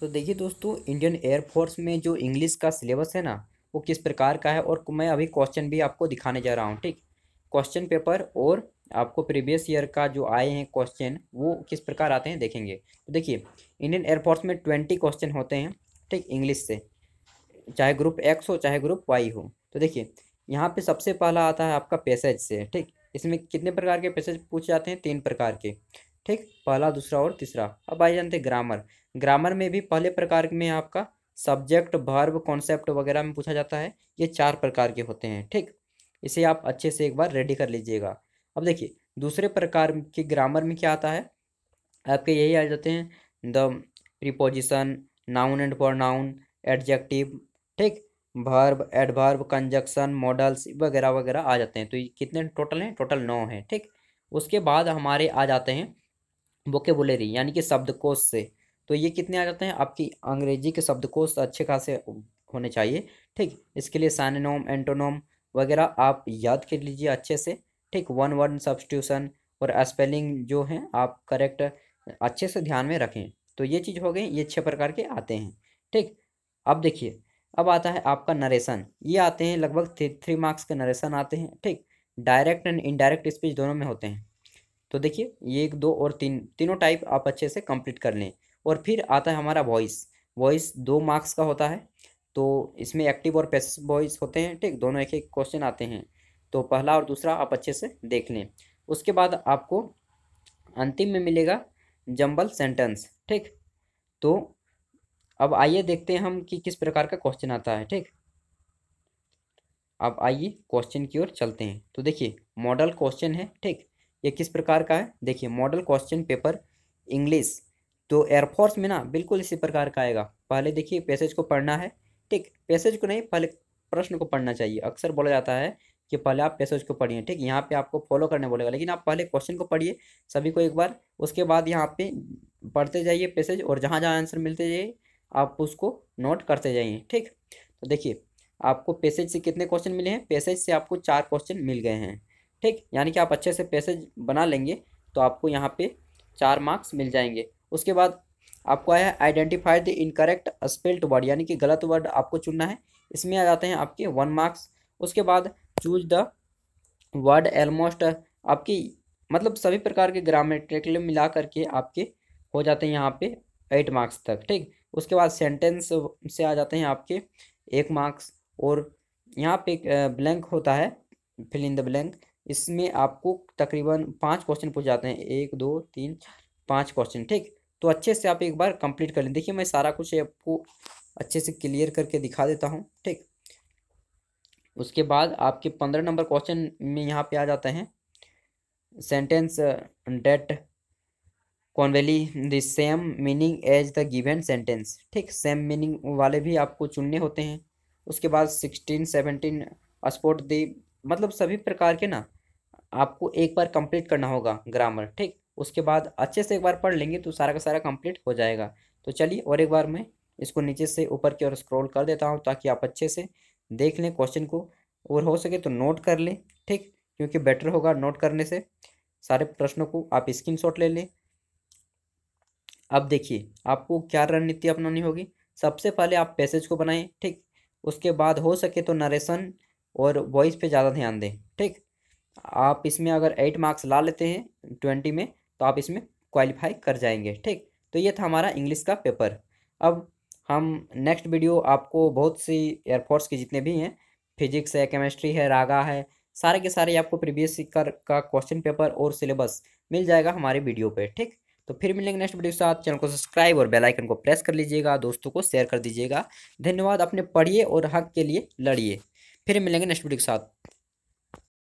तो देखिए दोस्तों इंडियन एयरफोर्स में जो इंग्लिश का सिलेबस है ना वो किस प्रकार का है और मैं अभी क्वेश्चन भी आपको दिखाने जा रहा हूँ ठीक क्वेश्चन पेपर और आपको प्रीवियस ईयर का जो आए हैं क्वेश्चन वो किस प्रकार आते हैं देखेंगे तो देखिए इंडियन एयरफोर्स में ट्वेंटी क्वेश्चन होते हैं ठीक इंग्लिश से चाहे ग्रुप एक्स हो चाहे ग्रुप वाई हो तो देखिए यहाँ पे सबसे पहला आता है आपका पैसेज से ठीक इसमें कितने प्रकार के पैसेज पूछे जाते हैं तीन प्रकार के ठीक पहला दूसरा और तीसरा अब आइए जानते हैं ग्रामर ग्रामर में भी पहले प्रकार में आपका सब्जेक्ट भर्व कॉन्सेप्ट वगैरह में पूछा जाता है ये चार प्रकार के होते हैं ठीक इसे आप अच्छे से एक बार रेडी कर लीजिएगा अब देखिए दूसरे प्रकार के ग्रामर में क्या आता है आपके यही आ जाते हैं the preposition noun and pronoun adjective ठीक भर्व एडभर्व कंजक्शन मॉडल्स वगैरह वगैरह आ जाते हैं तो ये कितने टोटल हैं टोटल नौ हैं ठीक उसके बाद हमारे आ जाते हैं वोकेबुलरी यानी कि शब्दकोश से तो ये कितने आ जाते हैं आपकी अंग्रेजी के शब्दकोश अच्छे खासे होने चाहिए ठीक इसके लिए साइनोम एंटोनोम वगैरह आप याद कर लीजिए अच्छे से ठीक वन वर्ड सब्सटीट्यूशन और स्पेलिंग जो है आप करेक्ट अच्छे से ध्यान में रखें तो ये चीज़ हो गई ये छः प्रकार के आते हैं ठीक अब देखिए अब आता है आपका नरेशन ये आते हैं लगभग थ्री थ्री मार्क्स के नरेशन आते हैं ठीक डायरेक्ट एंड इनडायरेक्ट स्पीच दोनों में होते हैं तो देखिए ये एक दो और तीन तीनों टाइप आप अच्छे से कंप्लीट कर लें और फिर आता है हमारा वॉइस वॉइस दो मार्क्स का होता है तो इसमें एक्टिव और पैस वॉइस होते हैं ठीक दोनों एक एक क्वेश्चन आते हैं तो पहला और दूसरा आप अच्छे से देख लें उसके बाद आपको अंतिम में मिलेगा जंबल सेंटेंस ठीक तो अब आइए देखते हैं हम कि किस प्रकार का क्वेश्चन आता है ठीक अब आइए क्वेश्चन की ओर चलते हैं तो देखिए मॉडल क्वेश्चन है ठीक ये किस प्रकार का है देखिए मॉडल क्वेश्चन पेपर इंग्लिश तो एयरफोर्स में ना बिल्कुल इसी प्रकार का आएगा पहले देखिए पैसेज को पढ़ना है ठीक पैसेज को नहीं पहले प्रश्न को पढ़ना चाहिए अक्सर बोला जाता है कि पहले आप पैसेज को पढ़िए ठीक यहाँ पे आपको फॉलो करने बोलेगा लेकिन आप पहले क्वेश्चन को पढ़िए सभी को एक बार उसके बाद यहाँ पे पढ़ते जाइए पैसेज और जहाँ जहाँ आंसर मिलते जाइए आप उसको नोट करते जाइए ठीक तो देखिए आपको पैसेज से कितने क्वेश्चन मिले हैं पैसेज से आपको चार क्वेश्चन मिल गए हैं ठीक यानी कि आप अच्छे से पैसेज बना लेंगे तो आपको यहाँ पे चार मार्क्स मिल जाएंगे उसके बाद आपको आया है identify the incorrect spelt word यानी कि गलत वर्ड आपको चुनना है इसमें आ जाते हैं आपके वन मार्क्स उसके बाद चूज द वर्ड एलमोस्ट आपकी मतलब सभी प्रकार के ग्रामेटिकल मिला करके आपके हो जाते हैं यहाँ पे एट मार्क्स तक ठीक उसके बाद सेंटेंस से आ जाते हैं आपके एक मार्क्स और यहाँ पे ब्लैंक होता है फिल इन द ब्लैंक इसमें आपको तकरीबन पाँच क्वेश्चन पूछ जाते हैं एक दो तीन पाँच क्वेश्चन ठीक तो अच्छे से आप एक बार कंप्लीट कर लें देखिए मैं सारा कुछ आपको अच्छे से क्लियर करके दिखा देता हूँ ठीक उसके बाद आपके पंद्रह नंबर क्वेश्चन में यहाँ पे आ जाते हैं sentence that conveys the same meaning as the given sentence ठीक सेम मीनिंग वाले भी आपको चुनने होते हैं उसके बाद सिक्सटीन सेवनटीन स्पोर्ट दी मतलब सभी प्रकार के ना आपको एक बार कंप्लीट करना होगा ग्रामर ठीक उसके बाद अच्छे से एक बार पढ़ लेंगे तो सारा का सारा कंप्लीट हो जाएगा तो चलिए और एक बार मैं इसको नीचे से ऊपर की ओर स्क्रॉल कर देता हूँ ताकि आप अच्छे से देख लें क्वेश्चन को और हो सके तो नोट कर लें ठीक क्योंकि बेटर होगा नोट करने से सारे प्रश्नों को आप शॉट ले लें अब देखिए आपको क्या रणनीति अपनानी होगी सबसे पहले आप पैसेज को बनाएं ठीक उसके बाद हो सके तो नरेशन और वॉइस पे ज़्यादा ध्यान दें ठीक आप इसमें अगर एट मार्क्स ला लेते हैं ट्वेंटी में तो आप इसमें क्वालिफाई कर जाएंगे ठीक तो ये था हमारा इंग्लिश का पेपर अब हम नेक्स्ट वीडियो आपको बहुत सी एयरफोर्स के जितने भी हैं फिजिक्स है केमिस्ट्री है रागा है सारे के सारे आपको प्रीवियस कर का क्वेश्चन पेपर और सिलेबस मिल जाएगा हमारे वीडियो पे ठीक तो फिर मिलेंगे नेक्स्ट वीडियो के साथ चैनल को सब्सक्राइब और बेल आइकन को प्रेस कर लीजिएगा दोस्तों को शेयर कर दीजिएगा धन्यवाद अपने पढ़िए और हक के लिए लड़िए फिर मिलेंगे नेक्स्ट वीडियो के साथ